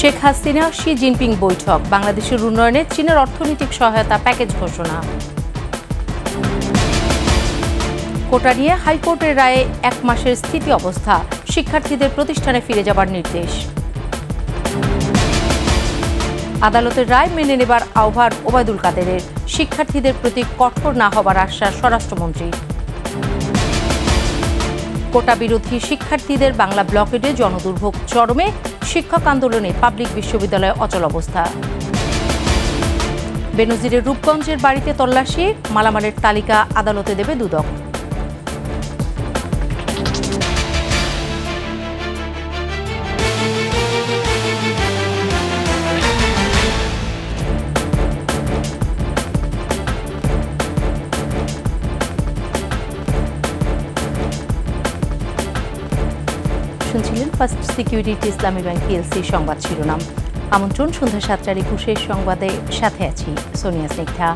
Sheikh Hasina Xi Jinping বৈঠক বাংলাদেশের উন্নয়নে চীনের অর্থনৈতিক সহায়তা প্যাকেজ ঘোষণা কোটা নিয়ে হাইকোর্টের রায়ে এক মাসের স্থিতি অবস্থা শিক্ষার্থীদের প্রতিষ্ঠানে ফিরে যাবার নির্দেশ আদালতের রায় মেনে নেবার আহ্বান ওবায়দুল কাদেরের শিক্ষার্থীদের প্রতি কঠোর না হবার আশ্বাস স্বরাষ্ট্রমন্ত্রী কোটা বিরোধী শিক্ষার্থীদের বাংলা ব্লকেডে জনদুর্ভোগ চরমে শিক্ষক আন্দোলনে পাবলিক বিশ্ববিদ্যালয়ে অচল অবস্থা বেনজিরের রূপগঞ্জের বাড়িতে তল্লাশি মালামালের তালিকা আদালতে দেবে দুদক শুনছিলেন First Security Islami bank LC সংবাদ শিরোনাম আমন্ত্রণ সন্ধ্যা সাতটার একুশের সংবাদে সাথে আছি সোনিয়া স্নিগ্ধা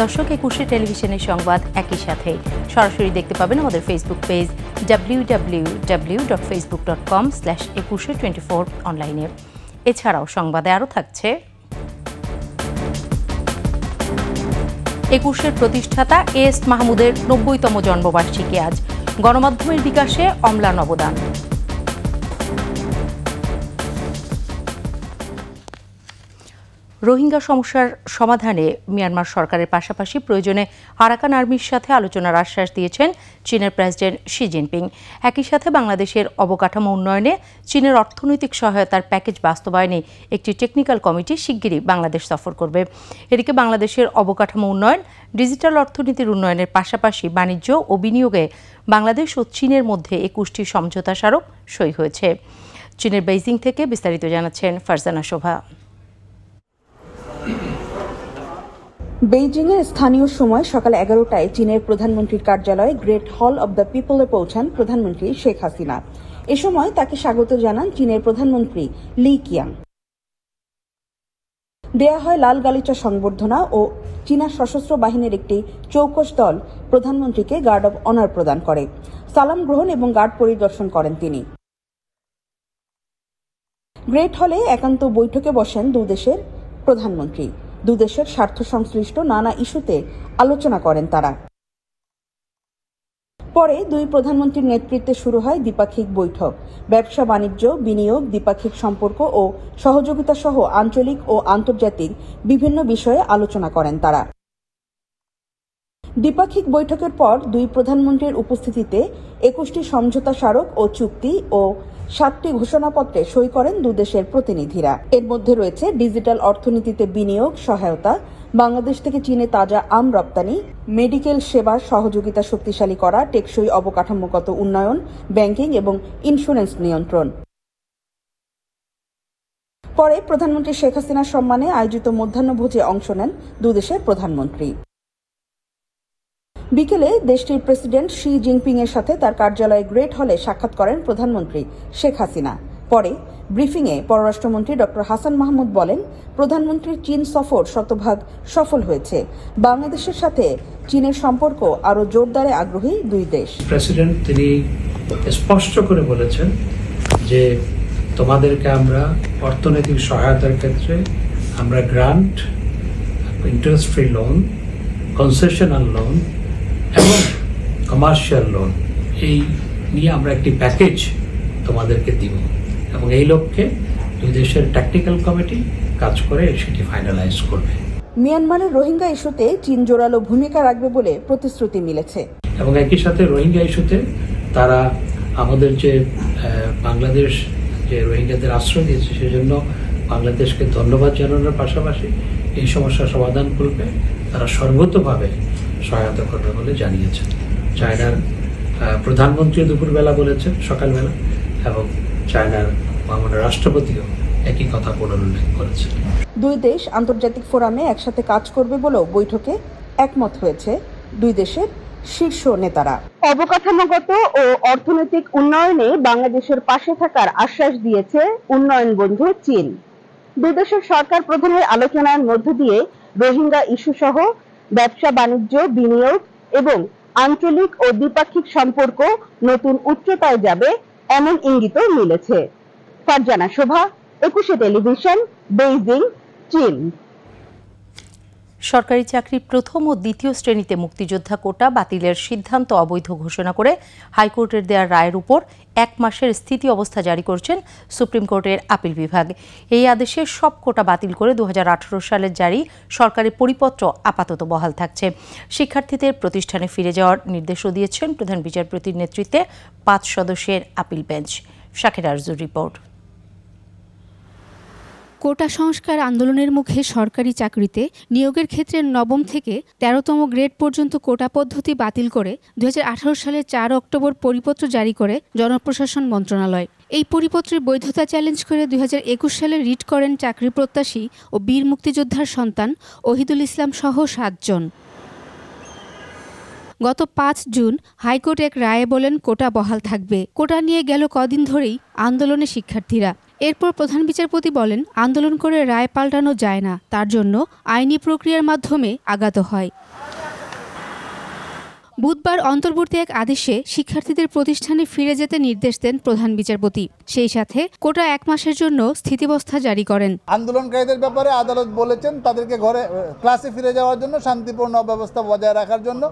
দর্শক একুশে টেলিভিশনের সংবাদ একই সাথে সরাসরি দেখতে পাবেন আমাদের Facebook page W W W dot Facebook dot com slash Ekushey twenty four অনলাইনে এছাড়াও সংবাদে আরও থাকছে একুশের প্রতিষ্ঠাতা এস মাহমুদের নব্বইতম জন্মবার্ষিকী আজ গণমাধ্যমের বিকাশে অমলান অবদান রোহিঙ্গা সমস্যার সমাধানে মিয়ানমার সরকারের পাশাপাশি প্রয়োজনে আরাকান আর্মির সাথে আলোচনার আশ্বাস দিয়েছেন চীনের প্রেসিডেন্ট শি জিনপিং একই সাথে বাংলাদেশের অবকাঠামো উন্নয়নে চীনের অর্থনৈতিক সহায়তার প্যাকেজ বাস্তবায়নে একটি টেকনিক্যাল কমিটি শিগগিরই বাংলাদেশ সফর করবে এদিকে বাংলাদেশের অবকাঠামো উন্নয়ন ডিজিটাল অর্থনীতির উন্নয়নের পাশাপাশি বাণিজ্য ও বিনিয়োগে বাংলাদেশ ও চীনের মধ্যে একুশটি সমঝোতা স্মারক সই হয়েছে চীনের বেইজিং থেকে বিস্তারিত জানাচ্ছেন ফারজানা শোভা এর স্থানীয় সময় সকাল এগারোটায় চীনের প্রধানমন্ত্রীর কার্যালয়ে গ্রেট হল অব দ্য পিপলে পৌঁছান প্রধানমন্ত্রী শেখ হাসিনা এ সময় তাকে স্বাগত জানান চীনের প্রধানমন্ত্রী লি কিয়াং দেয়া হয় লাল গালিচা সংবর্ধনা ও চীনা সশস্ত্র বাহিনীর একটি চৌকস দল প্রধানমন্ত্রীকে গার্ড অব অনার প্রদান করে সালাম গ্রহণ এবং গার্ড পরিদর্শন করেন তিনি গ্রেট হলে একান্ত বৈঠকে বসেন দুদেশের প্রধানমন্ত্রী দুদেশের স্বার্থ সংশ্লিষ্ট নানা ইস্যুতে আলোচনা করেন তারা পরে দুই প্রধানমন্ত্রীর নেতৃত্বে শুরু হয় দ্বিপাক্ষিক বৈঠক ব্যবসা বাণিজ্য বিনিয়োগ দ্বিপাক্ষিক সম্পর্ক ও সহযোগিতা সহ আঞ্চলিক ও আন্তর্জাতিক বিভিন্ন বিষয়ে আলোচনা করেন তারা দ্বিপাক্ষিক বৈঠকের পর দুই প্রধানমন্ত্রীর উপস্থিতিতে একুশটি সমঝোতা স্মারক ও চুক্তি ও সাতটি ঘোষণাপত্রে সই করেন দুদেশের প্রতিনিধিরা এর মধ্যে রয়েছে ডিজিটাল অর্থনীতিতে বিনিয়োগ সহায়তা বাংলাদেশ থেকে চীনে তাজা আম রপ্তানি মেডিকেল সেবা সহযোগিতা শক্তিশালী করা টেকসই অবকাঠামোগত উন্নয়ন ব্যাংকিং এবং ইন্স্যুরেন্স নিয়ন্ত্রণ পরে প্রধানমন্ত্রী শেখ হাসিনার সম্মানে আয়োজিত মধ্যাহ্নভোজে অংশ নেন দুদেশের প্রধানমন্ত্রী বিকেলে দেশটির প্রেসিডেন্ট শি জিনপিং এর সাথে তার কার্যালয়ে গ্রেট হলে সাক্ষাৎ করেন প্রধানমন্ত্রী শেখ হাসিনা পরে ব্রিফিংয়ে পররাষ্ট্রমন্ত্রী ড হাসান মাহমুদ বলেন প্রধানমন্ত্রীর চীন সফর শতভাগ সফল হয়েছে বাংলাদেশের সাথে চীনের সম্পর্ক আরও জোরদারে আগ্রহী দুই দেশ প্রেসিডেন্ট তিনি স্পষ্ট করে বলেছেন যে তোমাদেরকে আমরা অর্থনৈতিক সহায়তার ক্ষেত্রে আমরা grant interest free loan concessional loan এবং কমার্শিয়াল লোন এই নিয়ে আমরা একটি প্যাকেজ তোমাদেরকে দিব এবং এই লক্ষ্যে দুই দেশের ট্যাকটিক্যাল কমিটি কাজ করে সেটি ফাইনালাইজ করবে মিয়ানমারের রোহিঙ্গা ইস্যুতে চীন জোরালো ভূমিকা রাখবে বলে প্রতিশ্রুতি মিলেছে এবং একই সাথে রোহিঙ্গা ইস্যুতে তারা আমাদের যে বাংলাদেশ যে রোহিঙ্গাদের আশ্রয় দিয়েছে সেজন্য বাংলাদেশকে ধন্যবাদ জানানোর পাশাপাশি এই সমস্যা সমাধান করবে তারা সর্বতভাবে সহায়তা করবে বলে জানিয়েছেন চায়নার প্রধানমন্ত্রী দুপুরবেলা বলেছেন সকালবেলা এবং চায়নার মামলা রাষ্ট্রপতিও একই কথা পুনরুল্লেখ করেছেন দুই দেশ আন্তর্জাতিক ফোরামে একসাথে কাজ করবে বলেও বৈঠকে একমত হয়েছে দুই দেশের শীর্ষ নেতারা অবকাঠামোগত ও অর্থনৈতিক উন্নয়নে বাংলাদেশের পাশে থাকার আশ্বাস দিয়েছে উন্নয়ন বন্ধু চীন দুই দেশের সরকার প্রধানের আলোচনার মধ্য দিয়ে রোহিঙ্গা ইস্যু সহ ব্যবসা বাণিজ্য বিনিয়োগ এবং আঞ্চলিক ও দ্বিপাক্ষিক সম্পর্ক নতুন উচ্চতায় যাবে এমন ইঙ্গিতও মিলেছে ফারজানা শোভা একুশে টেলিভিশন বেইজিং চীন সরকারি চাকরি প্রথম ও দ্বিতীয় শ্রেণীতে মুক্তিযোদ্ধা কোটা বাতিলের সিদ্ধান্ত অবৈধ ঘোষণা করে হাইকোর্টের দেয়া রায়ের উপর এক মাসের স্থিতি অবস্থা জারি করছেন সুপ্রিম কোর্টের আপিল বিভাগ এই আদেশে সব কোটা বাতিল করে দু সালের জারি সরকারি পরিপত্র আপাতত বহাল থাকছে শিক্ষার্থীদের প্রতিষ্ঠানে ফিরে যাওয়ার নির্দেশও দিয়েছেন প্রধান বিচারপতির নেতৃত্বে পাঁচ সদস্যের আপিল বেঞ্চ শাকের আরজুর রিপোর্ট কোটা সংস্কার আন্দোলনের মুখে সরকারি চাকরিতে নিয়োগের ক্ষেত্রে নবম থেকে তেরোতম গ্রেড পর্যন্ত কোটা পদ্ধতি বাতিল করে দু সালে চার অক্টোবর পরিপত্র জারি করে জনপ্রশাসন মন্ত্রণালয় এই পরিপত্রের বৈধতা চ্যালেঞ্জ করে দুই সালে রিট করেন চাকরি প্রত্যাশী ও বীর মুক্তিযোদ্ধার সন্তান ওহিদুল ইসলাম সহ সাতজন গত পাঁচ জুন হাইকোর্ট এক রায়ে বলেন কোটা বহাল থাকবে কোটা নিয়ে গেল কদিন ধরেই আন্দোলনে শিক্ষার্থীরা এরপর প্রধান বিচারপতি বলেন আন্দোলন করে রায় পাল্টানো যায় না তার জন্য আইনি প্রক্রিয়ার মাধ্যমে আগাত হয় বুধবার অন্তর্বর্তী এক আদেশে শিক্ষার্থীদের প্রতিষ্ঠানে ফিরে যেতে নির্দেশ দেন প্রধান বিচারপতি সেই সাথে কোটা এক মাসের জন্য স্থিতিবস্থা জারি করেন আন্দোলনকারীদের ব্যাপারে আদালত বলেছেন তাদেরকে ঘরে ক্লাসে ফিরে যাওয়ার জন্য শান্তিপূর্ণ ব্যবস্থা বজায় রাখার জন্য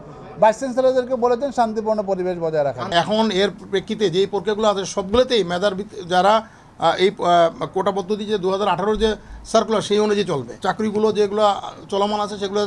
ভাইস চ্যান্সেলরদেরকে বলেছেন শান্তিপূর্ণ পরিবেশ বজায় রাখা এখন এর প্রেক্ষিতে যেই প্রক্রিয়াগুলো আছে সবগুলোতেই মেধার যারা এই কোটা পদ্ধতি যে দু হাজার যে সার্কুলার সেই অনুযায়ী চলবে চাকরিগুলো যেগুলো চলমান আছে সেগুলো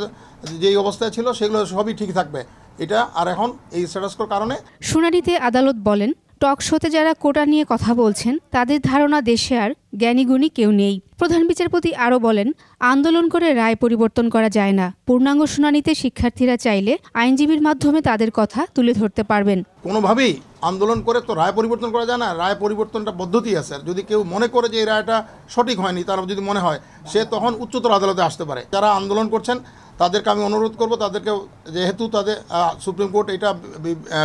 যেই অবস্থায় ছিল সেগুলো সবই ঠিক থাকবে এটা আর এখন এই স্ট্যাটাসকোর কারণে শুনানিতে আদালত বলেন টক শোতে যারা কোটা নিয়ে কথা বলছেন তাদের ধারণা দেশে আর জ্ঞানীগুণী কেউ নেই প্রধান বিচারপতি আরও বলেন আন্দোলন করে রায় পরিবর্তন করা যায় না পূর্ণাঙ্গ শুনানিতে শিক্ষার্থীরা চাইলে আইনজীবীর মাধ্যমে তাদের কথা তুলে ধরতে পারবেন কোনোভাবেই আন্দোলন করে তো রায় পরিবর্তন করা যায় না রায় পরিবর্তনটা পদ্ধতি আছে যদি কেউ মনে করে যে এই রায়টা সঠিক হয়নি তার যদি মনে হয় সে তখন উচ্চতর আদালতে আসতে পারে যারা আন্দোলন করছেন তাদেরকে আমি অনুরোধ করব তাদেরকে যেহেতু তাদের সুপ্রিম কোর্ট এটা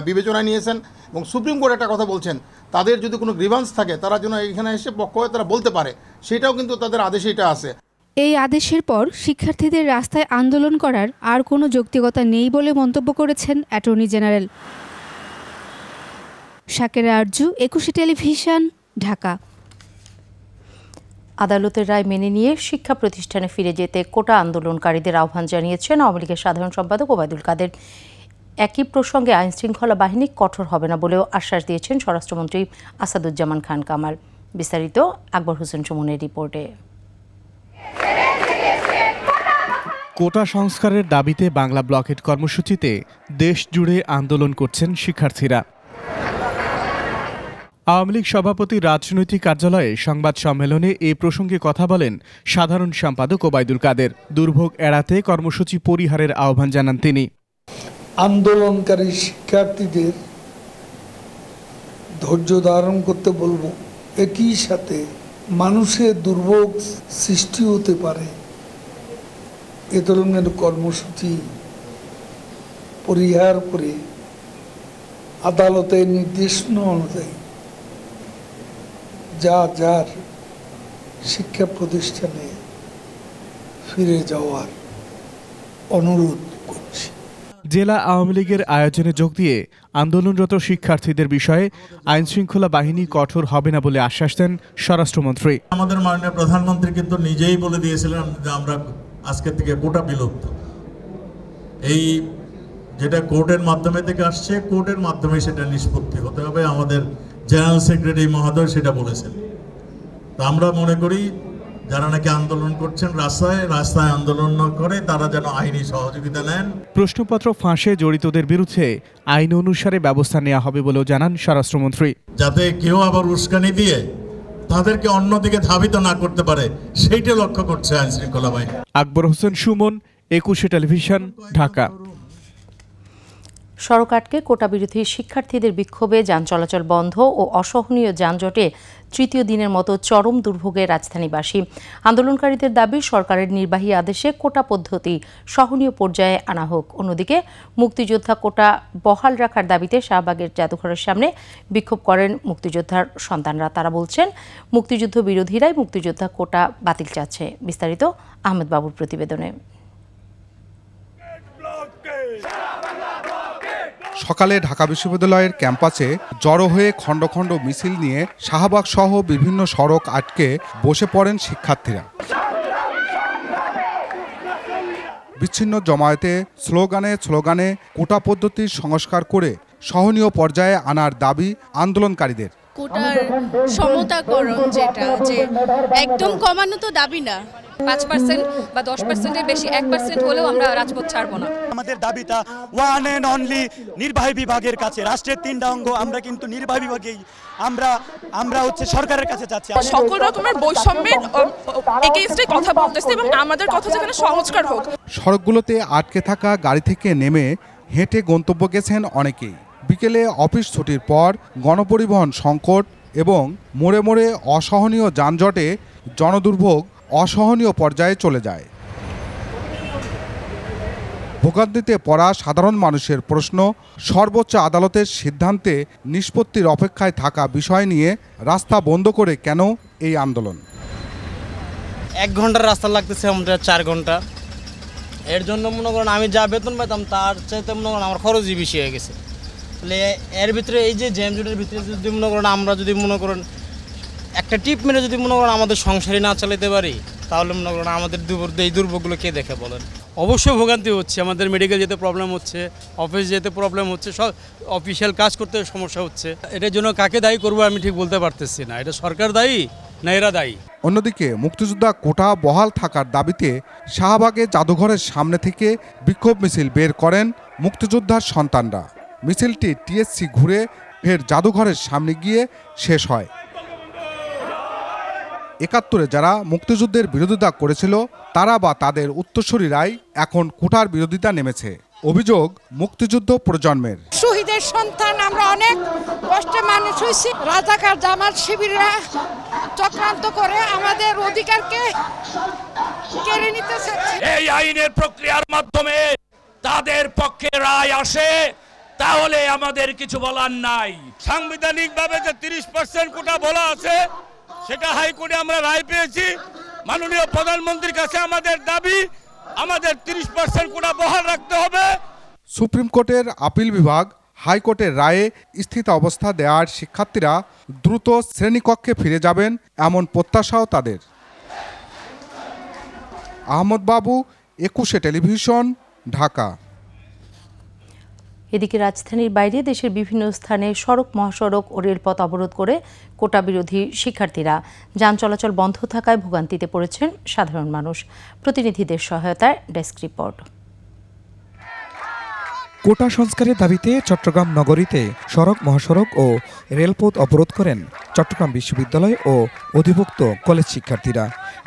বিবেচনায় নিয়েছেন এবং সুপ্রিম কোর্ট একটা কথা বলছেন তাদের যদি কোনো গ্রিভান্স থাকে তারা যেন এখানে এসে পক্ষ হয়ে তারা বলতে পারে সেটাও কিন্তু তাদের আদেশে এটা আছে এই আদেশের পর শিক্ষার্থীদের রাস্তায় আন্দোলন করার আর কোনো যৌক্তিকতা নেই বলে মন্তব্য করেছেন অ্যাটর্নি জেনারেল সাকেরা আরজু একুশে টেলিভিশন ঢাকা আদালতের রায় মেনে নিয়ে শিক্ষা প্রতিষ্ঠানে ফিরে যেতে কোটা আন্দোলনকারীদের আহ্বান জানিয়েছেন আওয়ামী লীগের সাধারণ সম্পাদক ওবায়দুল কাদের একই প্রসঙ্গে আইন শৃঙ্খলা বাহিনী কঠোর হবে না বলেও আশ্বাস দিয়েছেন স্বরাষ্ট্রমন্ত্রী আসাদুজ্জামান খান কামাল বিস্তারিত আকবর হোসেন সুমনের রিপোর্টে কোটা সংস্কারের দাবিতে বাংলা ব্লকেট কর্মসূচিতে দেশ জুড়ে আন্দোলন করছেন শিক্ষার্থীরা আওয়ামী লীগ সভাপতি রাজনৈতিক কার্যালয়ে সংবাদ সম্মেলনে এ প্রসঙ্গে কথা বলেন সাধারণ সম্পাদক ওবায়দুল কাদের দুর্ভোগ এড়াতে কর্মসূচি পরিহারের আহ্বান জানান তিনি আন্দোলনকারী শিক্ষার্থীদের ধৈর্য ধারণ করতে বলবো একই সাথে মানুষের দুর্ভোগ সৃষ্টি হতে পারে এ ধরনের কর্মসূচি পরিহার করে আদালতের নির্দেশনা অনুযায়ী যা যার শিক্ষা প্রতিষ্ঠানে ফিরে যাওয়ার অনুরোধ করছি জেলা আওয়ামী লীগের আয়োজনে যোগ দিয়ে আন্দোলনরত শিক্ষার্থীদের বিষয়ে আইন শৃঙ্খলা বাহিনী কঠোর হবে না বলে আশ্বাস দেন স্বরাষ্ট্রমন্ত্রী আমাদের মাননীয় প্রধানমন্ত্রী কিন্তু নিজেই বলে দিয়েছিলেন যে আমরা আজকে থেকে কোটা বিলুপ্ত এই যেটা কোর্টের মাধ্যমে থেকে আসছে কোর্টের মাধ্যমে সেটা নিষ্পত্তি হতে হবে আমাদের জেনারেল সেক্রেটারি মহোদয় সেটা বলেছেন তা আমরা মনে করি যারা নাকি আন্দোলন করছেন রাস্তায় রাস্তায় আন্দোলন না করে তারা যেন আইনি সহযোগিতা নেন প্রশ্নপত্র ফাঁসে জড়িতদের বিরুদ্ধে আইন অনুসারে ব্যবস্থা নেওয়া হবে বলেও জানান স্বরাষ্ট্রমন্ত্রী যাতে কেউ আবার উস্কানি দিয়ে তাদেরকে অন্যদিকে ধাবিত না করতে পারে সেইটা লক্ষ্য করছে আইন শৃঙ্খলা বাহিনী আকবর হোসেন সুমন একুশে টেলিভিশন ঢাকা সড়ক আটকে কোটাবিরোধী শিক্ষার্থীদের বিক্ষোভে যান চলাচল বন্ধ ও অসহনীয় যানজটে তৃতীয় দিনের মতো চরম দুর্ভোগে রাজধানীবাসী আন্দোলনকারীদের দাবি সরকারের নির্বাহী আদেশে কোটা পদ্ধতি সহনীয় পর্যায়ে আনা হোক অন্যদিকে মুক্তিযোদ্ধা কোটা বহাল রাখার দাবিতে শাহবাগের জাদুঘরের সামনে বিক্ষোভ করেন মুক্তিযোদ্ধার সন্তানরা তারা বলছেন মুক্তিযুদ্ধ বিরোধীরাই মুক্তিযোদ্ধা কোটা বাতিল চাচ্ছে বিস্তারিত আহমেদ বাবুর প্রতিবেদনে সকালে ঢাকা বিশ্ববিদ্যালয়ের ক্যাম্পাসে জড়ো হয়ে খণ্ড খণ্ড মিছিল নিয়ে শাহবাগ সহ বিভিন্ন সড়ক আটকে বসে পড়েন শিক্ষার্থীরা বিচ্ছিন্ন জমায়েতে স্লোগানে স্লোগানে কোটা পদ্ধতির সংস্কার করে সহনীয় পর্যায়ে আনার দাবি আন্দোলনকারীদের কোটার সমতাকরণ যেটা যে একদম কমানো তো দাবি না পাঁচ পার্সেন্ট বা দশ পার্সেন্টের বেশি এক পার্সেন্ট হলেও আমরা রাজপথ ছাড়বো না আমাদের দাবিটা ওয়ান অ্যান্ড অনলি নির্বাহী বিভাগের কাছে রাষ্ট্রের তিনটা অঙ্গ আমরা কিন্তু নির্বাহী বিভাগেই আমরা আমরা হচ্ছে সরকারের কাছে যাচ্ছি সকল রকমের বৈষম্যের এগেইনস্টে কথা বলতেছে এবং আমাদের কথা যেখানে সংস্কার হোক সড়কগুলোতে আটকে থাকা গাড়ি থেকে নেমে হেঁটে গন্তব্য গেছেন অনেকেই বিকেলে অফিস ছুটির পর গণপরিবহন সংকট এবং মোড়ে মোড়ে অসহনীয় যানজটে জনদুর্ভোগ অসহনীয় পর্যায়ে চলে যায় ভোগান্তিতে পড়া সাধারণ মানুষের প্রশ্ন সর্বোচ্চ আদালতের সিদ্ধান্তে নিষ্পত্তির অপেক্ষায় থাকা বিষয় নিয়ে রাস্তা বন্ধ করে কেন এই আন্দোলন এক ঘন্টার রাস্তা লাগতেছে আমাদের চার ঘন্টা এর জন্য মনে করেন আমি যা বেতন পাইতাম তার চাইতে মনে করেন আমার খরচই বেশি হয়ে গেছে তাহলে এর ভিতরে এই যে জুটের ভিতরে যদি মনে করেন আমরা যদি মনে করেন একটা টিপ মেরে যদি মনে করেন আমাদের সংসারই না চালাতে পারি তাহলে মনে করেন আমাদের এই দুর্ভোগগুলো কে দেখে বলেন অবশ্যই ভোগান্তি হচ্ছে আমাদের মেডিকেল যেতে প্রবলেম হচ্ছে অফিস যেতে প্রবলেম হচ্ছে সব অফিসিয়াল কাজ করতে সমস্যা হচ্ছে এটার জন্য কাকে দায়ী করবো আমি ঠিক বলতে পারতেছি না এটা সরকার দায়ী না এরা দায়ী অন্যদিকে মুক্তিযোদ্ধা কোটা বহাল থাকার দাবিতে শাহবাগে জাদুঘরের সামনে থেকে বিক্ষোভ মিছিল বের করেন মুক্তিযোদ্ধার সন্তানরা মিছিলটি টিএসসি ঘুরে ফের জাদুঘরের সামনে গিয়ে শেষ হয় একাত্তরে যারা মুক্তিযুদ্ধের বিরোধিতা করেছিল তারা বা তাদের উত্তরসূরিরাই এখন কোঠার বিরোধিতা নেমেছে অভিযোগ মুক্তিযুদ্ধ প্রজন্মের শহীদের সন্তান আমরা অনেক কষ্টে মানুষ হয়েছি রাজাকার জামাত শিবিররা চক্রান্ত করে আমাদের অধিকারকে কেড়ে নিতে এই আইনের প্রক্রিয়ার মাধ্যমে তাদের পক্ষে রায় আসে তাহলে আমাদের কিছু বলার নাই সাংবিধানিকভাবে যে তিরিশ পার্সেন্ট কোটা বলা আছে সেটা হাইকোর্টে আমরা রায় পেয়েছি মাননীয় প্রধানমন্ত্রীর কাছে আমাদের দাবি আমাদের তিরিশ পার্সেন্ট কোটা বহাল রাখতে হবে সুপ্রিম কোর্টের আপিল বিভাগ হাইকোর্টের রায়ে স্থিত অবস্থা দেওয়ার শিক্ষার্থীরা দ্রুত শ্রেণীকক্ষে ফিরে যাবেন এমন প্রত্যাশাও তাদের আহমদ বাবু একুশে টেলিভিশন ঢাকা এদিকে রাজধানীর বাইরে দেশের বিভিন্ন স্থানে সড়ক মহাসড়ক ও রেলপথ অবরোধ করে কোটা বিরোধী শিক্ষার্থীরা যান চলাচল বন্ধ থাকায় ভোগান্তিতে পড়েছেন সাধারণ মানুষ প্রতিনিধিদের সহায়তায় ডেস্ক রিপোর্ট কোটা সংস্কারের দাবিতে চট্টগ্রাম নগরীতে সড়ক মহাসড়ক ও রেলপথ অবরোধ করেন চট্টগ্রাম বিশ্ববিদ্যালয় ও অধিভুক্ত কলেজ শিক্ষার্থীরা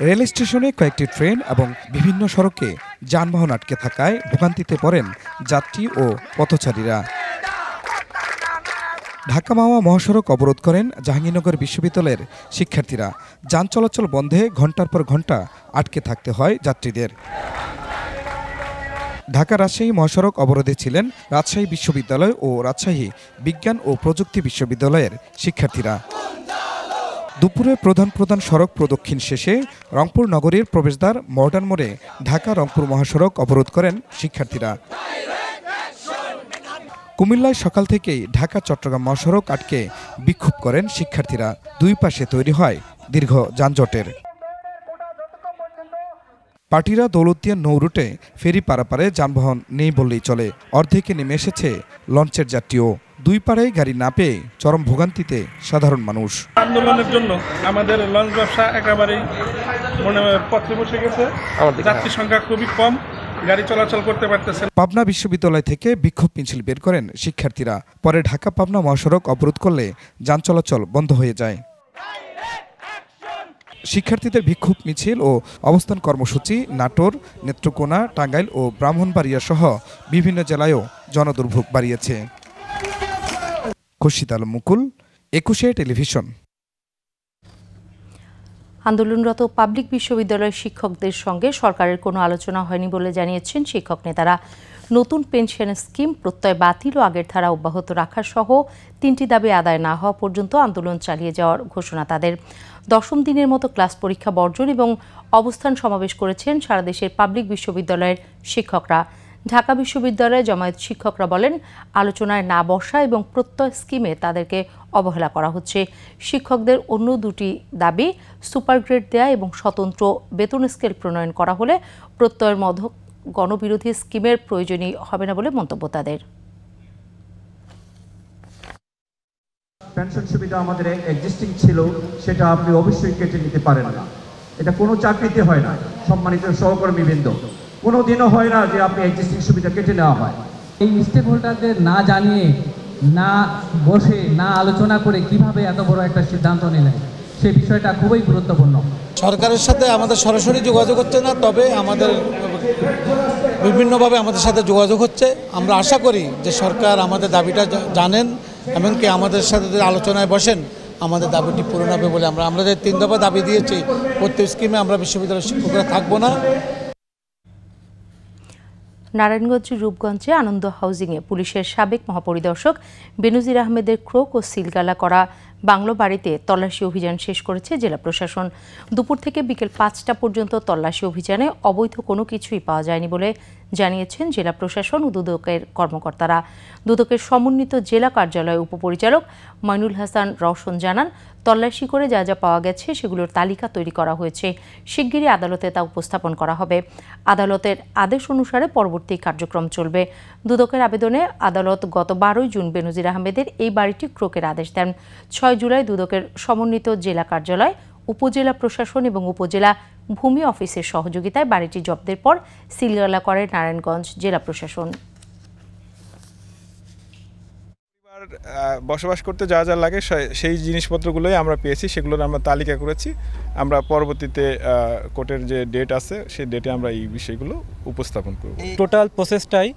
রেল স্টেশনে কয়েকটি ট্রেন এবং বিভিন্ন সড়কে যানবাহন আটকে থাকায় ভোগান্তিতে পড়েন যাত্রী ও পথচারীরা ঢাকা মাওয়া মহাসড়ক অবরোধ করেন জাহাঙ্গীরনগর বিশ্ববিদ্যালয়ের শিক্ষার্থীরা যান চলাচল বন্ধে ঘন্টার পর ঘন্টা আটকে থাকতে হয় যাত্রীদের ঢাকা রাজশাহী মহাসড়ক অবরোধে ছিলেন রাজশাহী বিশ্ববিদ্যালয় ও রাজশাহী বিজ্ঞান ও প্রযুক্তি বিশ্ববিদ্যালয়ের শিক্ষার্থীরা দুপুরে প্রধান প্রধান সড়ক প্রদক্ষিণ শেষে রংপুর নগরীর প্রবেশদ্বার মডার্ন মোড়ে ঢাকা রংপুর মহাসড়ক অবরোধ করেন শিক্ষার্থীরা কুমিল্লায় সকাল থেকেই ঢাকা চট্টগ্রাম মহাসড়ক আটকে বিক্ষোভ করেন শিক্ষার্থীরা দুই পাশে তৈরি হয় দীর্ঘ যানজটের পাটিরা দৌলতিয়া নৌরুটে ফেরি পারাপারে যানবাহন নেই বললেই চলে অর্ধেকে নেমে এসেছে লঞ্চের যাত্রীও দুই পাড়ে গাড়ি না পেয়ে চরম ভোগান্তিতে সাধারণ মানুষ আন্দোলনের জন্য আমাদের লঞ্চ ব্যবসা একেবারেই মনে পথে বসে গেছে যাত্রী সংখ্যা খুবই কম গাড়ি চলাচল করতে পারতেছে পাবনা বিশ্ববিদ্যালয় থেকে বিক্ষোভ মিছিল বের করেন শিক্ষার্থীরা পরে ঢাকা পাবনা মহাসড়ক অবরোধ করলে যান চলাচল বন্ধ হয়ে যায় শিক্ষার্থীদের বিক্ষোভ মিছিল ও অবস্থান কর্মসূচি নাটোর নেত্রকোনা টাঙ্গাইল ও ব্রাহ্মণবাড়িয়া সহ বিভিন্ন জেলায়ও জনদুর্ভোগ বাড়িয়েছে খুশিদ আলম মুকুল একুশে টেলিভিশন আন্দোলনরত পাবলিক বিশ্ববিদ্যালয়ের শিক্ষকদের সঙ্গে সরকারের কোনো আলোচনা হয়নি বলে জানিয়েছেন শিক্ষক নেতারা নতুন পেনশন স্কিম প্রত্যয় বাতিল ও আগের ধারা অব্যাহত রাখা সহ তিনটি দাবি আদায় না হওয়া পর্যন্ত আন্দোলন চালিয়ে যাওয়ার ঘোষণা তাদের দশম দিনের মতো ক্লাস পরীক্ষা বর্জন এবং অবস্থান সমাবেশ করেছেন সারা দেশের পাবলিক বিশ্ববিদ্যালয়ের শিক্ষকরা ঢাকা বিশ্ববিদ্যালয়ে জমায়েত শিক্ষকরা বলেন আলোচনায় না বসা এবং প্রত্যয় স্কিমে তাদেরকে অবহেলা করা হচ্ছে শিক্ষকদের অন্য দুটি দাবি সুপার গ্রেড দেয়া এবং স্বতন্ত্র বেতন স্কেল প্রণয়ন করা হলে প্রত্যয়ের মধ্যে গণবিরোধী স্কিমের প্রয়োজনই হবে না বলে মন্তব্য তাদের পেনশন সুবিধা আমাদের এক্সিস্টিং ছিল সেটা আপনি অবশ্যই কেটে নিতে পারেন না এটা কোনো চাকরিতে হয় না সম্মানিত সহকর্মীবৃন্দ কোনো দিনও হয় না যে আপনি এক্সিস্টিং সুবিধা কেটে নেওয়া হয় এই স্টেক হোল্ডারদের না জানিয়ে না বসে না আলোচনা করে কিভাবে এত বড় একটা সিদ্ধান্ত নিলেন সেই বিষয়টা খুবই গুরুত্বপূর্ণ সরকারের সাথে আমাদের সরাসরি যোগাযোগ হচ্ছে না তবে আমাদের বিভিন্নভাবে আমাদের সাথে যোগাযোগ হচ্ছে আমরা আশা করি যে সরকার আমাদের দাবিটা জানেন এমনকি আমাদের সাথে যদি আলোচনায় বসেন আমাদের দাবিটি পূরণ হবে বলে আমরা আমরা যে তিন দফা দাবি দিয়েছি প্রত্যেক স্কিমে আমরা বিশ্ববিদ্যালয়ের শিক্ষকরা থাকবো না নারায়ণগঞ্জ রূপগঞ্জে আনন্দ হাউজিংয়ে পুলিশের সাবেক মহাপরিদর্শক বেনুজির আহমেদের ক্রোক ও সিলগালা করা বাংলো বাড়িতে তল্লাশি অভিযান শেষ করেছে জেলা প্রশাসন দুপুর থেকে বিকেল পাঁচটা পর্যন্ত তল্লাশি অভিযানে অবৈধ কোনো কিছুই পাওয়া যায়নি বলে জানিয়েছেন জেলা প্রশাসন ও দুদকের কর্মকর্তারা দুদকের সমন্বিত জেলা কার্যালয় উপপরিচালক মাইনুল হাসান রওশন জানান তল্লাশি করে যা যা পাওয়া গেছে সেগুলোর তালিকা তৈরি করা হয়েছে শিগগিরই আদালতে তা উপস্থাপন করা হবে আদালতের আদেশ অনুসারে পরবর্তী কার্যক্রম চলবে দুদকের আবেদনে আদালত গত বারোই জুন বেনজির আহমেদের এই বাড়িটি ক্রোকের আদেশ দেন ছয় জুলাই দুদকের সমন্বিত জেলা কার্যালয় উপজেলা প্রশাসন এবং উপজেলা ভূমি অফিসের সহযোগিতায় বাড়িটি জব্দের পর সিলগালা করে নারায়ণগঞ্জ জেলা প্রশাসন বসবাস করতে যা যা লাগে সেই জিনিসপত্রগুলোই আমরা পেয়েছি সেগুলোর আমরা তালিকা করেছি আমরা পরবর্তীতে কোর্টের যে ডেট আছে সেই ডেটে আমরা এই বিষয়গুলো উপস্থাপন করব টোটাল প্রসেসটাই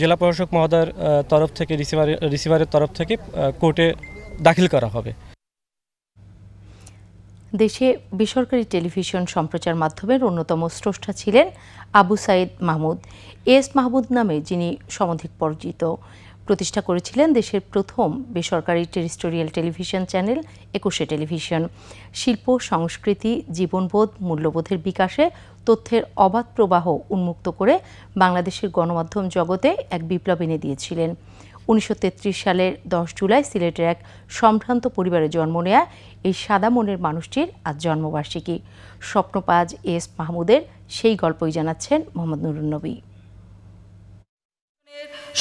জেলা প্রশাসক মহোদয়ের তরফ থেকে রিসিভার রিসিভারের তরফ থেকে কোর্টে দাখিল করা হবে দেশে বেসরকারি টেলিভিশন সম্প্রচার মাধ্যমের অন্যতম স্রষ্টা ছিলেন আবু সাইদ মাহমুদ এস মাহমুদ নামে যিনি সমধিক পরিচিত প্রতিষ্ঠা করেছিলেন দেশের প্রথম বেসরকারি terrestrial television channel Ekushey television শিল্প সংস্কৃতি জীবনবোধ মূল্যবোধের বিকাশে তথ্যের অবাধ প্রবাহ উন্মুক্ত করে বাংলাদেশের গণমাধ্যম জগতে এক বিপ্লব এনে দিয়েছিলেন উনিশশো সালের দশ জুলাই সিলেটের এক সম্ভ্রান্ত পরিবারে জন্ম নেয়া এই সাদা মনের মানুষটির আজ জন্মবার্ষিকী স্বপ্নপাজ এস মাহমুদের সেই গল্পই জানাচ্ছেন মোহাম্মদ নুরুন্নবী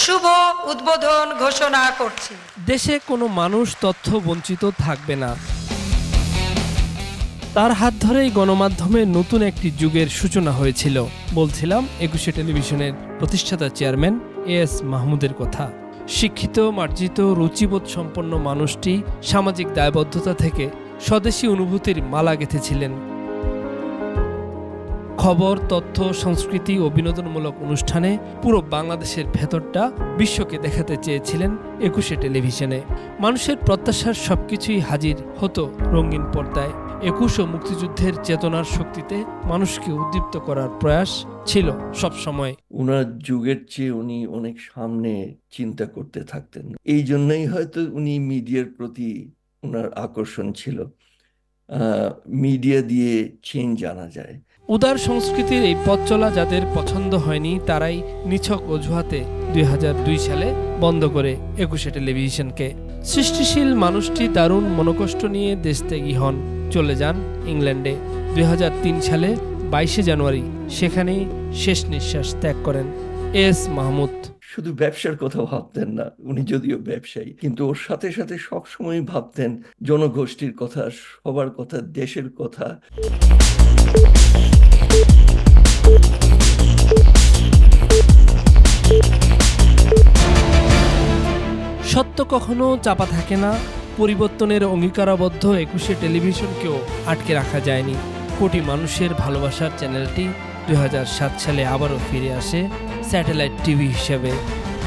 শুভ উদ্বোধন ঘোষণা করছি দেশে কোনো মানুষ তথ্য বঞ্চিত থাকবে না তার হাত ধরেই গণমাধ্যমে নতুন একটি যুগের সূচনা হয়েছিল বলছিলাম একুশে টেলিভিশনের প্রতিষ্ঠাতা চেয়ারম্যান এ এস মাহমুদের কথা শিক্ষিত মার্জিত রুচিবোধ সম্পন্ন মানুষটি সামাজিক দায়বদ্ধতা থেকে স্বদেশী অনুভূতির মালা গেঁথেছিলেন খবর তথ্য সংস্কৃতি ও বিনোদনমূলক অনুষ্ঠানে পুরো বাংলাদেশের ভেতরটা বিশ্বকে দেখাতে চেয়েছিলেন একুশে টেলিভিশনে মানুষের প্রত্যাশার সবকিছুই হাজির হতো রঙিন পর্দায় একুশ ও মুক্তিযুদ্ধের চেতনার শক্তিতে মানুষকে উদ্দীপ্ত করার প্রয়াস ছিল সব সময় উনার যুগের চেয়ে উনি অনেক সামনে চিন্তা করতে থাকতেন এই জন্যই হয়তো উনি মিডিয়ার প্রতি উনার আকর্ষণ ছিল মিডিয়া দিয়ে চেঞ্জ আনা যায় উদার সংস্কৃতির এই পথ চলা যাদের পছন্দ হয়নি তারাই নিছক অজুহাতে দুই সালে বন্ধ করে একুশে টেলিভিশনকে সৃষ্টিশীল মানুষটি দারুণ মনোকষ্ট নিয়ে দেশত্যাগী হন চলে যান ইংল্যান্ডে দুই সালে বাইশে জানুয়ারি সেখানেই শেষ নিঃশ্বাস ত্যাগ করেন এস মাহমুদ শুধু ব্যবসার কথা ভাবতেন না উনি যদিও ব্যবসায়ী কিন্তু ওর সাথে সাথে সবসময় ভাবতেন জনগোষ্ঠীর কথা সবার কথা দেশের কথা সত্য কখনো চাপা থাকে না পরিবর্তনের অঙ্গীকারাবদ্ধ একুশে টেলিভিশনকেও আটকে রাখা যায়নি কোটি মানুষের ভালোবাসার চ্যানেলটি দুই সালে আবারও ফিরে আসে স্যাটেলাইট টিভি হিসেবে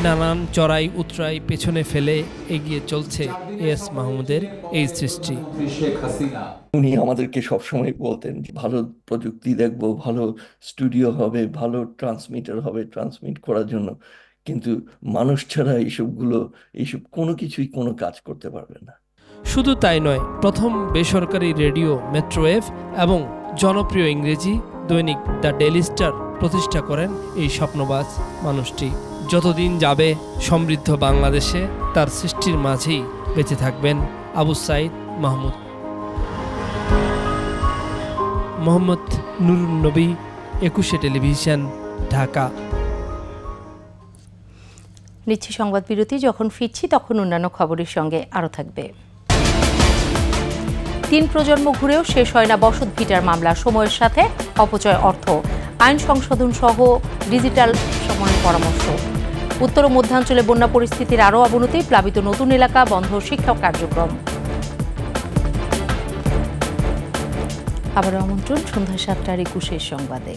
নানান চড়াই উতরাই পেছনে ফেলে এগিয়ে চলছে এস মাহমুদের এই সৃষ্টি উনি আমাদেরকে সবসময় বলতেন ভালো প্রযুক্তি দেখব ভালো স্টুডিও হবে ভালো ট্রান্সমিটার হবে ট্রান্সমিট করার জন্য কিন্তু মানুষ ছাড়া এইসবগুলো এইসব কোনো কিছুই কোনো কাজ করতে পারবে না শুধু তাই নয় প্রথম বেসরকারি রেডিও মেট্রোয়েভ এবং জনপ্রিয় ইংরেজি দৈনিক দ্য ডেলি স্টার প্রতিষ্ঠা করেন এই স্বপ্নবাজ মানুষটি যতদিন যাবে সমৃদ্ধ বাংলাদেশে তার সৃষ্টির মাঝেই বেঁচে থাকবেন আবু সাইদ মাহমুদ মোহাম্মদ নুরুন নবী একুশে টেলিভিশন ঢাকা নিচ্ছি সংবাদ বিরতি যখন ফিরছি তখন অন্যান্য খবরের সঙ্গে আরও থাকবে তিন প্রজন্ম ঘুরেও শেষ হয় না বসত ভিটার মামলা সময়ের সাথে অপচয় অর্থ আইন সংশোধন সহ ডিজিটাল সময়ের পরামর্শ উত্তর ও মধ্যাঞ্চলে বন্যা পরিস্থিতির আরও অবনতি প্লাবিত নতুন এলাকা বন্ধ শিক্ষা কার্যক্রম আবার আমন্ত্রণ সন্ধ্যা সাতটার একুশের সংবাদে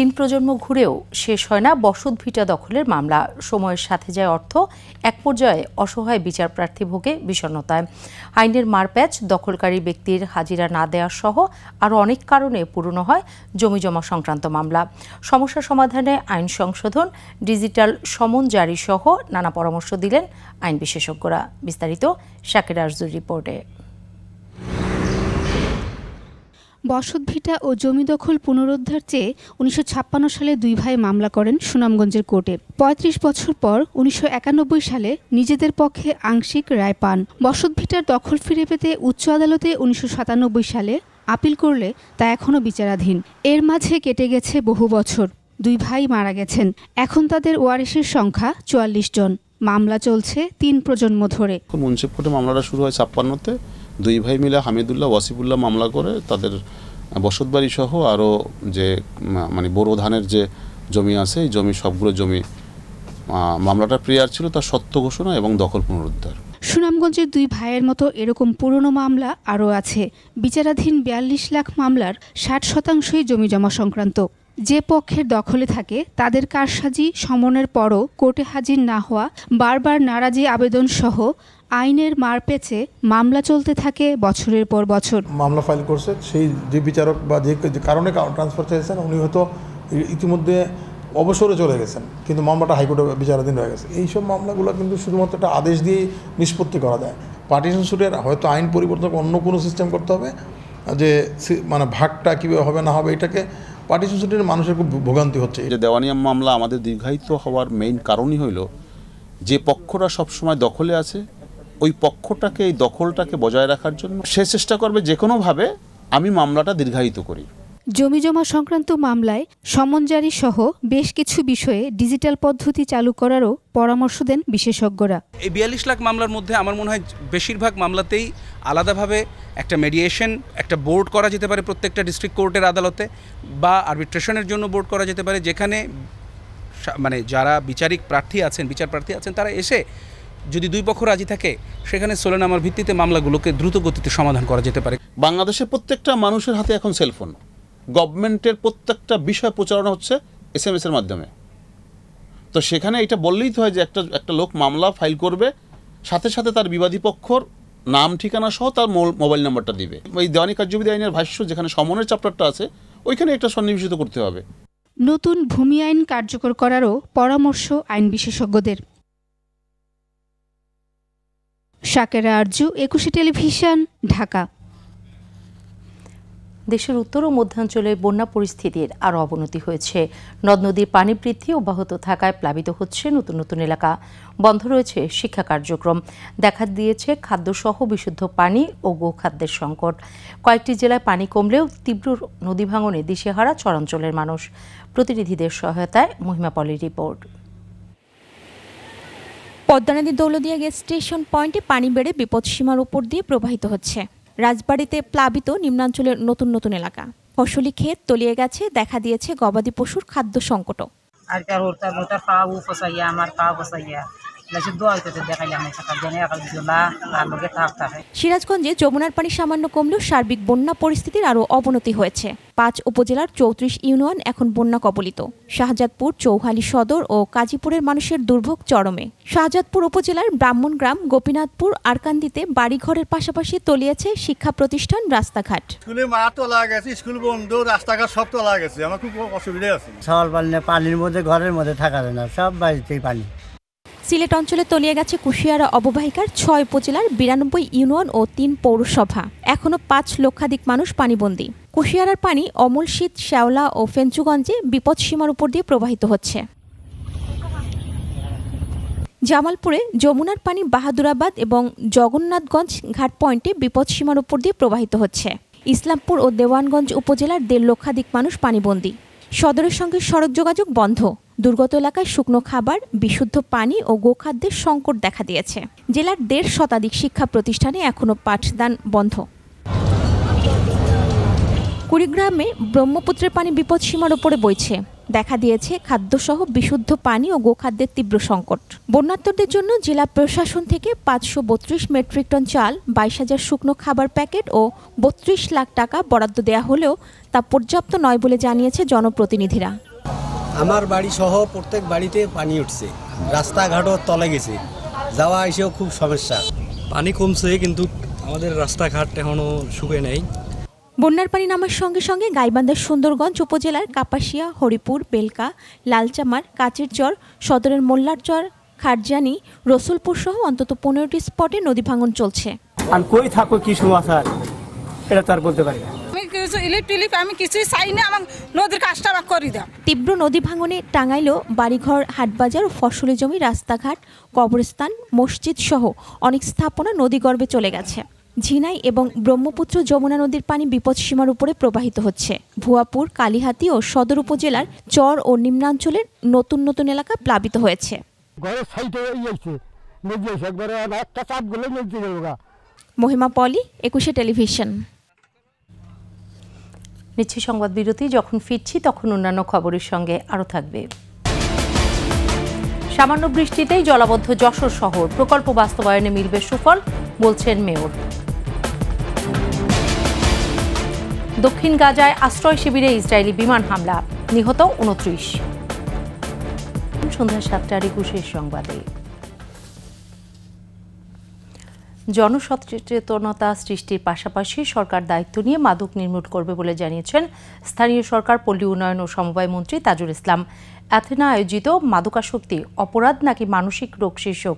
তিন প্রজন্ম ঘুরেও শেষ হয় না বসত ভিটা দখলের মামলা সময়ের সাথে যায় অর্থ এক পর্যায়ে অসহায় বিচার প্রার্থী ভোগে বিষণ্নতায় আইনের মারপ্যাচ দখলকারী ব্যক্তির হাজিরা না দেওয়া সহ আরও অনেক কারণে পূরণ হয় জমিজমা সংক্রান্ত মামলা সমস্যা সমাধানে আইন সংশোধন ডিজিটাল সমন জারি সহ নানা পরামর্শ দিলেন আইন বিশেষজ্ঞরা বিস্তারিত শাকের রিপোর্টে বসতভিটা ও জমি দখল পুনরুদ্ধার চেয়ে উনিশশো সালে দুই ভাই মামলা করেন সুনামগঞ্জের কোর্টে পঁয়ত্রিশ বছর পর উনিশশো সালে নিজেদের পক্ষে আংশিক রায় পান বসতভিটার দখল ফিরে পেতে উচ্চ আদালতে উনিশশো সালে আপিল করলে তা এখনও বিচারাধীন এর মাঝে কেটে গেছে বহু বছর দুই ভাই মারা গেছেন এখন তাদের ওয়ারেসের সংখ্যা চুয়াল্লিশ জন মামলা চলছে তিন প্রজন্ম ধরে মুন্সিফ কোর্টে মামলাটা শুরু হয় ছাপ্পান্নতে দুই ভাই মিলে হামিদুল্লাহ ওয়াসিফুল্লাহ মামলা করে তাদের বসতবাড়ি সহ আরও যে মানে বোরো ধানের যে জমি আছে এই জমি সবগুলো জমি মামলাটা প্রিয়ার ছিল তার সত্য ঘোষণা এবং দখল পুনরুদ্ধার সুনামগঞ্জের দুই ভাইয়ের মতো এরকম পুরনো মামলা আরও আছে বিচারাধীন বিয়াল্লিশ লাখ মামলার ষাট শতাংশই জমি জমা সংক্রান্ত যে পক্ষের দখলে থাকে তাদের কারসাজি সমনের পরও কোর্টে হাজির না হওয়া বারবার নারাজি আবেদন সহ আইনের মার পেছে মামলা চলতে থাকে বছরের পর বছর মামলা ফাইল করছে সেই যে বিচারক বা যে কারণে ট্রান্সফার চেয়েছেন উনি হয়তো ইতিমধ্যে অবসরে চলে গেছেন কিন্তু মামলাটা হাইকোর্টে বিচারাধীন হয়ে গেছে এইসব মামলাগুলো কিন্তু শুধুমাত্র একটা আদেশ দিয়ে নিষ্পত্তি করা যায় পার্টিশন সুটের হয়তো আইন পরিবর্তন অন্য কোনো সিস্টেম করতে হবে যে মানে ভাগটা কীভাবে হবে না হবে এটাকে পার্টিশন সুটের মানুষের খুব ভোগান্তি হচ্ছে যে দেওয়ানিয়াম মামলা আমাদের দীর্ঘায়িত হওয়ার মেইন কারণই হইল যে পক্ষরা সবসময় দখলে আছে ওই পক্ষটাকে এই দখলটাকে বজায় রাখার জন্য সে চেষ্টা করবে যে কোনোভাবে আমি মামলাটা দীর্ঘায়িত করি জমিজমা সংক্রান্ত মামলায় সমন জারি সহ বেশ কিছু বিষয়ে ডিজিটাল পদ্ধতি চালু করারও পরামর্শ দেন বিশেষজ্ঞরা এই বিয়াল্লিশ লাখ মামলার মধ্যে আমার মনে হয় বেশিরভাগ মামলাতেই আলাদাভাবে একটা মেডিয়েশন একটা বোর্ড করা যেতে পারে প্রত্যেকটা ডিস্ট্রিক্ট কোর্টের আদালতে বা আরবিট্রেশনের জন্য বোর্ড করা যেতে পারে যেখানে মানে যারা বিচারিক প্রার্থী আছেন বিচার প্রার্থী আছেন তারা এসে যদি দুই পক্ষ রাজি থাকে সেখানে সোলেনামার ভিত্তিতে মামলাগুলোকে দ্রুত গতিতে সমাধান করা যেতে পারে বাংলাদেশে প্রত্যেকটা মানুষের হাতে এখন সেলফোন গভর্নমেন্টের প্রত্যেকটা বিষয় প্রচারণা হচ্ছে এস এম এর মাধ্যমে তো সেখানে এটা বললেই তো হয় যে একটা একটা লোক মামলা ফাইল করবে সাথে সাথে তার বিবাদী পক্ষর নাম ঠিকানা সহ তার মোবাইল নাম্বারটা দিবে এই দেওয়ানি কার্যবিধি আইনের ভাষ্য যেখানে সমনের চ্যাপ্টারটা আছে ওইখানে একটা সন্নিবেশিত করতে হবে নতুন ভূমি আইন কার্যকর করারও পরামর্শ আইন বিশেষজ্ঞদের সাকেরা আরজু একুশে টেলিভিশন ঢাকা দেশের উত্তর ও মধ্যাঞ্চলে বন্যা পরিস্থিতির আরও অবনতি হয়েছে নদ নদীর পানি বৃদ্ধি অব্যাহত থাকায় প্লাবিত হচ্ছে নতুন নতুন এলাকা বন্ধ রয়েছে শিক্ষা কার্যক্রম দেখা দিয়েছে খাদ্যসহ বিশুদ্ধ পানি ও গোখাদ্যের সংকট কয়েকটি জেলায় পানি কমলেও তীব্র নদী ভাঙনে দিশেহারা চরাঞ্চলের মানুষ প্রতিনিধিদের সহায়তায় মহিমা রিপোর্ট পদ্মা নদী দৌলদিয়া গ্যাস স্টেশন পয়েন্টে পানি বেড়ে বিপদসীমার উপর দিয়ে প্রবাহিত হচ্ছে রাজবাড়িতে প্লাবিত নিম্নাঞ্চলের নতুন নতুন এলাকা ফসলি ক্ষেত তলিয়ে গেছে দেখা দিয়েছে গবাদি পশুর খাদ্য সংকটও আর আমার পা সিরাজগঞ্জে যমুনার পানি সামান্য কমলেও সার্বিক বন্যা পরিস্থিতির আরও অবনতি হয়েছে পাঁচ উপজেলার চৌত্রিশ ইউনিয়ন এখন বন্যা কবলিত শাহজাদপুর চৌহালি সদর ও কাজীপুরের মানুষের দুর্ভোগ চরমে শাহজাদপুর উপজেলার ব্রাহ্মণগ্রাম গোপীনাথপুর আরকান্দিতে বাড়িঘরের পাশাপাশি তলিয়েছে শিক্ষা প্রতিষ্ঠান রাস্তাঘাট স্কুলে মা তোলা গেছে স্কুল বন্ধ রাস্তাঘাট সব তোলা গেছে আমার খুব অসুবিধা আছে সকাল পানির মধ্যে ঘরের মধ্যে থাকা যায় না সব বাড়িতেই পানি সিলেট অঞ্চলে তলিয়ে গেছে কুশিয়ারা অববাহিকার ছয় উপজেলার বিরানব্বই ইউনিয়ন ও তিন পৌরসভা এখনও পাঁচ লক্ষাধিক মানুষ পানিবন্দী কুশিয়ারার পানি অমল শীত শ্যাওলা ও ফেঞ্চুগঞ্জে বিপদ সীমার উপর দিয়ে প্রবাহিত হচ্ছে জামালপুরে যমুনার পানি বাহাদুরাবাদ এবং জগন্নাথগঞ্জ ঘাট পয়েন্টে বিপদ সীমার উপর দিয়ে প্রবাহিত হচ্ছে ইসলামপুর ও দেওয়ানগঞ্জ উপজেলার দেড় লক্ষাধিক মানুষ পানিবন্দী সদরের সঙ্গে সড়ক যোগাযোগ বন্ধ দুর্গত এলাকায় শুকনো খাবার বিশুদ্ধ পানি ও গোখাদ্যের সংকট দেখা দিয়েছে জেলার দেড় শতাধিক শিক্ষা প্রতিষ্ঠানে এখনও পাঠদান বন্ধ কুড়িগ্রামে ব্রহ্মপুত্রের পানি বিপদসীমার ওপরে বইছে দেখা দিয়েছে খাদ্যসহ বিশুদ্ধ পানি ও গোখাদ্যের তীব্র সংকট বন্যাত্তরদের জন্য জেলা প্রশাসন থেকে পাঁচশো বত্রিশ মেট্রিক টন চাল বাইশ হাজার শুকনো খাবার প্যাকেট ও বত্রিশ লাখ টাকা বরাদ্দ দেয়া হলেও তা পর্যাপ্ত নয় বলে জানিয়েছে জনপ্রতিনিধিরা আমার বাড়ি সহ প্রত্যেক বাড়িতে পানি উঠছে রাস্তাঘাটও তলে গেছে যাওয়া এসেও খুব সমস্যা পানি কমছে কিন্তু আমাদের রাস্তাঘাট এখনও শুকে নেই বন্যার পানি নামার সঙ্গে সঙ্গে গাইবান্ধার সুন্দরগঞ্জ উপজেলার কাপাসিয়া হরিপুর বেলকা লালচামার চর সদরের চর খারজানি রসুলপুর সহ অন্তত পনেরোটি স্পটে নদী ভাঙন চলছে আর কই থাকো কি সমাচার এটা তার বলতে পারি না তীব্র নদী ভাঙনে টাঙ্গাইলেও বাড়িঘর হাটবাজার ফসলি জমি রাস্তাঘাট কবরস্থান মসজিদ সহ অনেক স্থাপনা নদীগর্ভে চলে গেছে ঝিনাই এবং ব্রহ্মপুত্র যমুনা নদীর পানি বিপদসীমার উপরে প্রবাহিত হচ্ছে ভুয়াপুর কালিহাতি ও সদর উপজেলার চর ও নিম্নাঞ্চলের নতুন নতুন এলাকা প্লাবিত হয়েছে মহিমা পলি একুশে টেলিভিশন নিচ্ছি সংবাদ বিরতি যখন ফিরছি তখন অন্যান্য খবরের সঙ্গে আরও থাকবে সামান্য বৃষ্টিতেই জলাবদ্ধ যশোর শহর প্রকল্প বাস্তবায়নে মিলবে সুফল বলছেন মেয়র দক্ষিণ গাজায় আশ্রয় শিবিরে ইসরায়েলি বিমান হামলা নিহত উনত্রিশ সন্ধ্যা সাতটার একুশের সংবাদে জনসচেতনতা সৃষ্টির পাশাপাশি সরকার দায়িত্ব নিয়ে মাদক নির্মূল করবে বলে জানিয়েছেন স্থানীয় সরকার পল্লী উন্নয়ন ও সমবায় মন্ত্রী তাজুল ইসলাম অ্যাথেনা আয়োজিত মাদকাসক্তি অপরাধ নাকি মানসিক রোগ শীর্ষক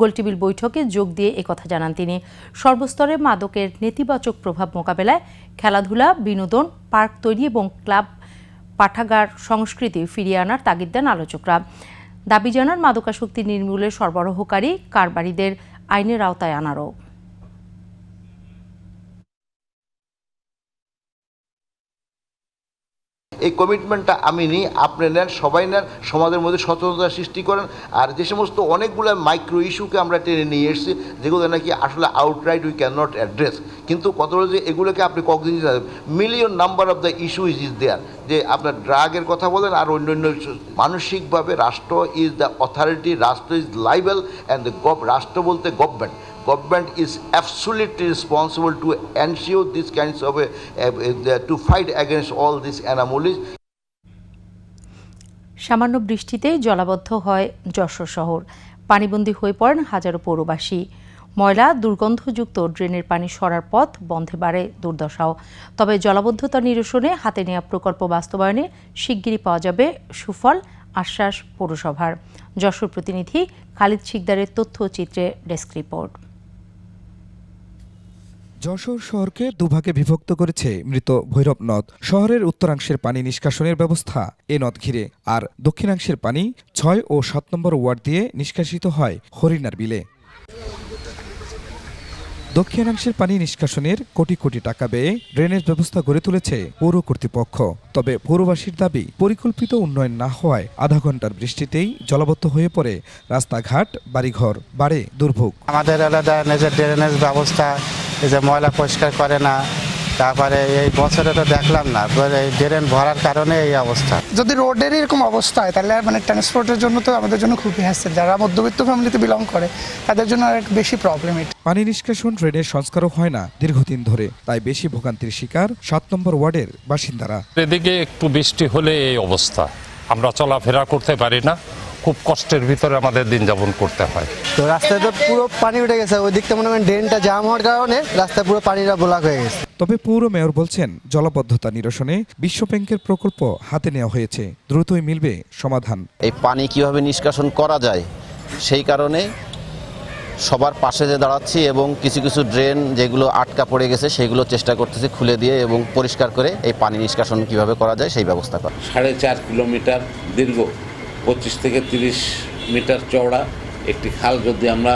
গোলটেবিল বৈঠকে যোগ দিয়ে একথা জানান তিনি সর্বস্তরে মাদকের নেতিবাচক প্রভাব মোকাবেলায় খেলাধুলা বিনোদন পার্ক তৈরি এবং ক্লাব পাঠাগার সংস্কৃতি ফিরিয়ে আনার তাগিদ দেন আলোচকরা দাবি জানান মাদকাসক্তি নির্মূলে সরবরাহকারী কারবারিদের আইনের আওতায় আনারও এই কমিটমেন্টটা আমি নিই আপনি নেন সবাই নেন সমাজের মধ্যে সচেতনতা সৃষ্টি করেন আর যে সমস্ত অনেকগুলো মাইক্রো ইস্যুকে আমরা টেনে নিয়ে এসেছি যেগুলো নাকি আসলে আউটরাইট উই ক্যান নট অ্যাড্রেস কিন্তু কত যে এগুলোকে আপনি cognizance million number of the issue is is there যে আপনার ড্রাগের কথা বলেন আর অন্য অন্য মানসিকভাবে রাষ্ট্র ইজ দ্য অথরিটি রাষ্ট্র is liable and the gov রাষ্ট্র বলতে government government is absolutely responsible to ensure these kinds of, a, a, a, to fight against all these anomalies. সামান্য বৃষ্টিতেই জলাবদ্ধ হয় যশোর শহর পানিবন্দী হয়ে পড়েন হাজারো পৌরবাসী ময়লা দুর্গন্ধযুক্ত ড্রেনের পানি সরার পথ বন্ধে বাড়ে দুর্দশাও তবে জলাবদ্ধতা নিরসনে হাতে নেওয়া প্রকল্প বাস্তবায়নে শিগগিরই পাওয়া যাবে সুফল আশ্বাস পৌরসভার যশোর প্রতিনিধি খালিদ শিকদারের তথ্যচিত্রে ডেস্ক রিপোর্ট যশোর শহরকে দুভাগে বিভক্ত করেছে মৃত ভৈরব নদ শহরের উত্তরাংশের পানি নিষ্কাশনের ব্যবস্থা এ নদ ঘিরে আর দক্ষিণাংশের পানি ছয় ও সাত নম্বর ওয়ার্ড দিয়ে নিষ্কাশিত হয় হরিণার বিলে দক্ষিণাংশের পানি নিষ্কাশনের কোটি কোটি টাকা ব্যয়ে ড্রেনেজ ব্যবস্থা গড়ে তুলেছে পৌর কর্তৃপক্ষ তবে পৌরবাসীর দাবি পরিকল্পিত উন্নয়ন না হওয়ায় আধা ঘন্টার বৃষ্টিতেই জলাবদ্ধ হয়ে পড়ে রাস্তাঘাট বাড়িঘর বাড়ে দুর্ভোগ আমাদের এলাকায় ড্রেনেজ ব্যবস্থা যে ময়লা পরিষ্কার করে না তারপরে এই বছরে তো দেখলাম না ড্রেন ভরার কারণে এই অবস্থা যদি রোডের এরকম অবস্থা হয় তাহলে মানে ট্রান্সপোর্টের জন্য তো আমাদের জন্য খুবই হ্যাসেল যারা মধ্যবিত্ত ফ্যামিলিতে বিলং করে তাদের জন্য আর বেশি প্রবলেম এটা পানি নিষ্কাশন ড্রেনের সংস্কারও হয় না দীর্ঘদিন ধরে তাই বেশি ভোগান্তির শিকার সাত নম্বর ওয়ার্ডের বাসিন্দারা এদিকে একটু বৃষ্টি হলে এই অবস্থা আমরা চলাফেরা করতে পারি না খুব কষ্টের ভিতরে আমাদের দিন যাপন করতে হয় তো রাস্তায় তো পুরো পানি উঠে গেছে ওই দিকটা মনে করেন ড্রেনটা জাম হওয়ার কারণে রাস্তা পুরো পানিটা ব্লক হয়ে গেছে তবে পৌর মেয়র বলছেন জলাবদ্ধতা নিরসনে বিশ্ব ব্যাংকের প্রকল্প হাতে নেওয়া হয়েছে দ্রুতই মিলবে সমাধান এই পানি কিভাবে নিষ্কাশন করা যায় সেই কারণে সবার পাশে যে দাঁড়াচ্ছি এবং কিছু কিছু ড্রেন যেগুলো আটকা পড়ে গেছে সেগুলো চেষ্টা করতেছি খুলে দিয়ে এবং পরিষ্কার করে এই পানি নিষ্কাশন কিভাবে করা যায় সেই ব্যবস্থা করা সাড়ে চার কিলোমিটার দীর্ঘ পঁচিশ থেকে তিরিশ মিটার চওড়া একটি খাল যদি আমরা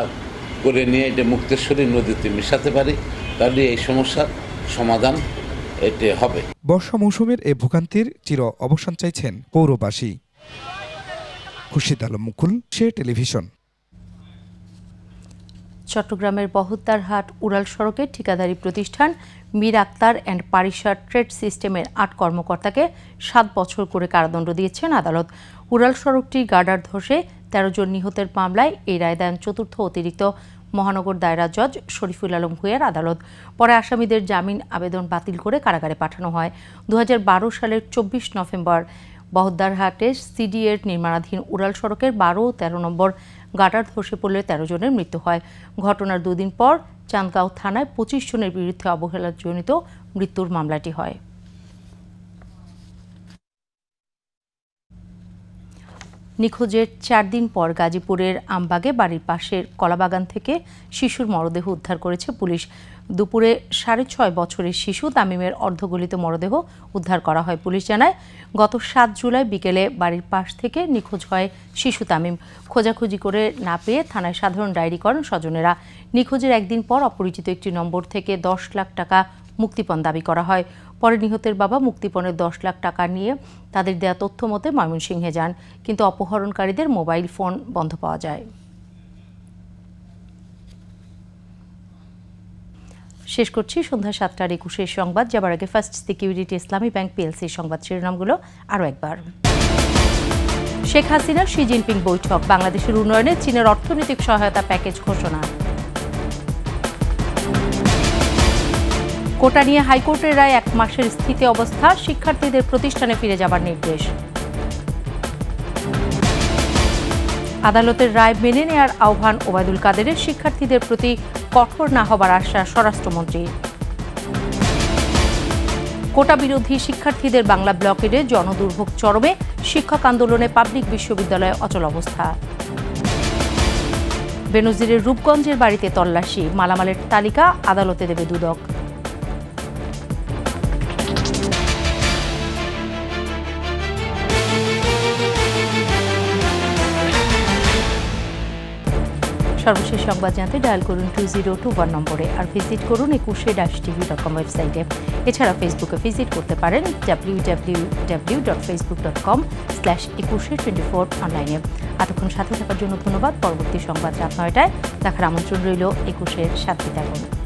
করে নিয়ে এটা মুক্তেশ্বরী নদীতে মিশাতে পারি তাহলে এই সমস্যার সমাধান এটি হবে বর্ষা মৌসুমের এই ভোগান্তির চির অবসান চাইছেন পৌরবাসী খুশিদ আলম মুকুল সে টেলিভিশন চট্টগ্রামের বহদ্দারহাট উড়াল সড়কে ঠিকাদারি প্রতিষ্ঠান মীর আক্তার অ্যান্ড পারিসার ট্রেড সিস্টেমের আট কর্মকর্তাকে সাত বছর করে কারাদণ্ড দিয়েছেন আদালত উড়াল সড়কটি গার্ডার ধসে তেরো জন নিহতের মামলায় এই রায় দেন চতুর্থ অতিরিক্ত মহানগর দায়রা জজ শরীফুল আলম ভুঁইয়ার আদালত পরে আসামিদের জামিন আবেদন বাতিল করে কারাগারে পাঠানো হয় দু সালের চব্বিশ নভেম্বর বহদ্দারহাটে সিডিএর নির্মাণাধীন উড়াল সড়কের বারো তেরো নম্বর গাটার ধসে পড়লে তেরো জনের মৃত্যু হয় ঘটনার দুদিন পর চান্দগাঁও থানায় পঁচিশ জনের বিরুদ্ধে অবহেলাজনিত মৃত্যুর মামলাটি হয় নিখোঁজের চার দিন পর গাজীপুরের আমবাগে বাড়ির পাশের কলাবাগান থেকে শিশুর মরদেহ উদ্ধার করেছে পুলিশ দুপুরে সাড়ে ছয় বছরের শিশু তামিমের অর্ধগলিত মরদেহ উদ্ধার করা হয় পুলিশ জানায় গত সাত জুলাই বিকেলে বাড়ির পাশ থেকে নিখোঁজ হয় শিশু তামিম খোঁজাখুঁজি করে না পেয়ে থানায় সাধারণ ডায়েরি করেন স্বজনেরা নিখোঁজের একদিন পর অপরিচিত একটি নম্বর থেকে দশ লাখ টাকা মুক্তিপণ দাবি করা হয় পরে নিহতের বাবা মুক্তিপণের দশ লাখ টাকা নিয়ে তাদের দেয়া তথ্য মতে ময়মনসিংহে যান কিন্তু অপহরণকারীদের মোবাইল ফোন বন্ধ পাওয়া যায় শেষ করছি সন্ধ্যা সাতটার একুশের সংবাদ যাবার আগে ফার্স্ট সিকিউরিটি ইসলামী ব্যাংক পিএলসির সংবাদ শিরোনামগুলো আরও একবার শেখ হাসিনা শি জিনপিং বৈঠক বাংলাদেশের উন্নয়নে চীনের অর্থনৈতিক সহায়তা প্যাকেজ ঘোষণা কোটা নিয়ে হাইকোর্টের রায় এক মাসের স্থিতি অবস্থা শিক্ষার্থীদের প্রতিষ্ঠানে ফিরে যাবার নির্দেশ আদালতের রায় মেনে নেয়ার আহ্বান ওবায়দুল কাদেরের শিক্ষার্থীদের প্রতি কঠোর না হবার আশা স্বরাষ্ট্রমন্ত্রীর কোটা বিরোধী শিক্ষার্থীদের বাংলা ব্লকেডে জনদুর্ভোগ চরমে শিক্ষক আন্দোলনে পাবলিক বিশ্ববিদ্যালয়ে অচল অবস্থা বেনজিরের রূপগঞ্জের বাড়িতে তল্লাশি মালামালের তালিকা আদালতে দেবে দুদক সর্বশেষ সংবাদ জানতে ডায়াল করুন টু জিরো টু ওয়ান নম্বরে আর ভিজিট করুন একুশে ডাশ টিভি ডট কম ওয়েবসাইটে এছাড়া ফেসবুকে ভিজিট করতে পারেন W W W dot Facebook dot com slash Ekushey twenty four অনলাইনে এতক্ষণ সাথে থাকার জন্য ধন্যবাদ পরবর্তী সংবাদ রাত নয়টায় দেখার আমন্ত্রণ রইল একুশের সাথে থাকুন